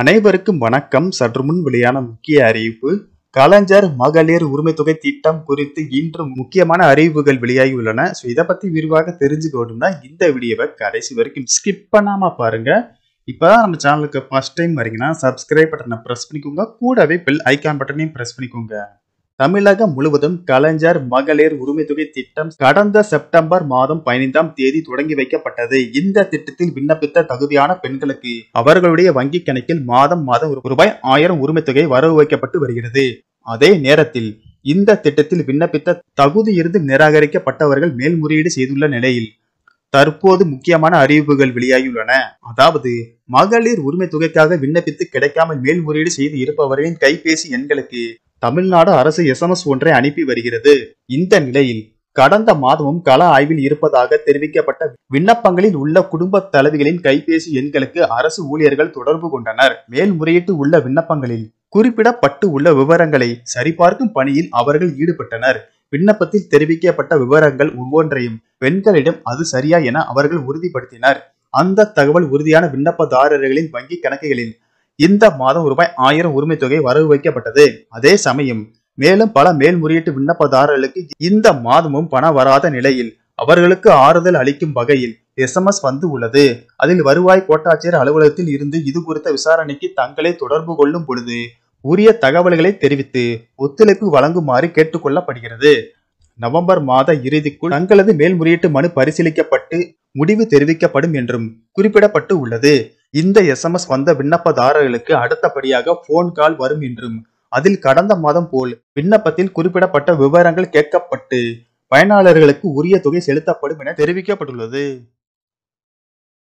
அனைவருக்கும் வணக்கம் சற்று முன் வெளியான முக்கிய அறிவிப்பு கலைஞர் மகளிர் உரிமை தொகை திட்டம் குறித்து இன்று முக்கியமான அறிவிப்புகள் வெளியாகி உள்ளன ஸோ இதை பத்தி விரிவாக தெரிஞ்சுக்கணும்னா இந்த வீடியோவை கடைசி வரைக்கும் ஸ்கிப் பண்ணாம பாருங்க இப்போதான் நம்ம சேனலுக்கு ஃபர்ஸ்ட் டைம் வரீங்கன்னா சப்ஸ்கிரைப் பட்டனை ப்ரெஸ் பண்ணிக்கோங்க கூடவே பெல் ஐக்கான் பட்டனையும் ப்ரெஸ் பண்ணிக்கோங்க தமிழகம் முழுவதும் கலைஞர் மகளிர் உரிமை தொகை திட்டம் கடந்த செப்டம்பர் மாதம் பதினைந்தாம் தேதி தொடங்கி வைக்கப்பட்டது இந்த திட்டத்தில் விண்ணப்பித்த தகுதியான பெண்களுக்கு அவர்களுடைய வங்கி கணக்கில் மாதம் மாதம் ரூபாய் ஆயிரம் உரிமை தொகை வரவு வைக்கப்பட்டு வருகிறது அதே நேரத்தில் இந்த திட்டத்தில் விண்ணப்பித்த தகுதி இருந்து நிராகரிக்கப்பட்டவர்கள் மேல்முறையீடு செய்துள்ள நிலையில் தற்போது முக்கியமான அறிவிப்புகள் வெளியாகியுள்ளன அதாவது மகளிர் உரிமை தொகைக்காக விண்ணப்பித்து கிடைக்காமல் மேல்முறையீடு செய்து இருப்பவர்களின் கைபேசி எண்களுக்கு தமிழ்நாடு அரசு எஸ்எம்எஸ் ஒன்றை அனுப்பி வருகிறது இந்த நிலையில் கடந்த மாதமும் கள ஆய்வில் இருப்பதாக தெரிவிக்கப்பட்ட விண்ணப்பங்களில் உள்ள குடும்ப தலைவிகளின் கைபேசி எண்களுக்கு அரசு ஊழியர்கள் தொடர்பு கொண்டனர் மேல்முறையீட்டு உள்ள விண்ணப்பங்களில் குறிப்பிடப்பட்டு உள்ள விவரங்களை சரிபார்க்கும் பணியில் அவர்கள் ஈடுபட்டனர் விண்ணப்பத்தில் தெரிவிக்கப்பட்ட விவரங்கள் ஒவ்வொன்றையும் பெண்களிடம் அது சரியா என அவர்கள் உறுதிப்படுத்தினர் அந்த தகவல் உறுதியான விண்ணப்பதாரர்களின் வங்கி கணக்குகளில் இந்த மாதம் ரூபாய் ஆயிரம் உரிமை தொகை வரவு வைக்கப்பட்டது அதே சமயம் மேலும் பல மேல்முறையீட்டு விண்ணப்பதாரர்களுக்கு இந்த மாதமும் பணம் வராத நிலையில் அவர்களுக்கு ஆறுதல் அளிக்கும் வகையில் எஸ்எம்எஸ் வந்து உள்ளது அதில் வருவாய் கோட்டாட்சியர் அலுவலகத்தில் இருந்து இது குறித்த விசாரணைக்கு தங்களை தொடர்பு கொள்ளும் பொழுது உரிய தகவல்களை தெரிவித்து ஒத்துழைப்பு வழங்குமாறு கேட்டுக்கொள்ளப்படுகிறது நவம்பர் மாத இறுதிக்குள் தங்களது மேல்முறையீட்டு மனு பரிசீலிக்கப்பட்டு முடிவு தெரிவிக்கப்படும் என்றும் குறிப்பிடப்பட்டு உள்ளது இந்த எஸ்எம்எஸ் வந்த விண்ணப்பதாரர்களுக்கு அடுத்தபடியாக போன் கால் வரும் என்றும் அதில் கடந்த மாதம் போல் விண்ணப்பத்தில் குறிப்பிடப்பட்ட விவரங்கள் கேட்கப்பட்டு பயனாளர்களுக்கு உரிய தொகை செலுத்தப்படும் என தெரிவிக்கப்பட்டுள்ளது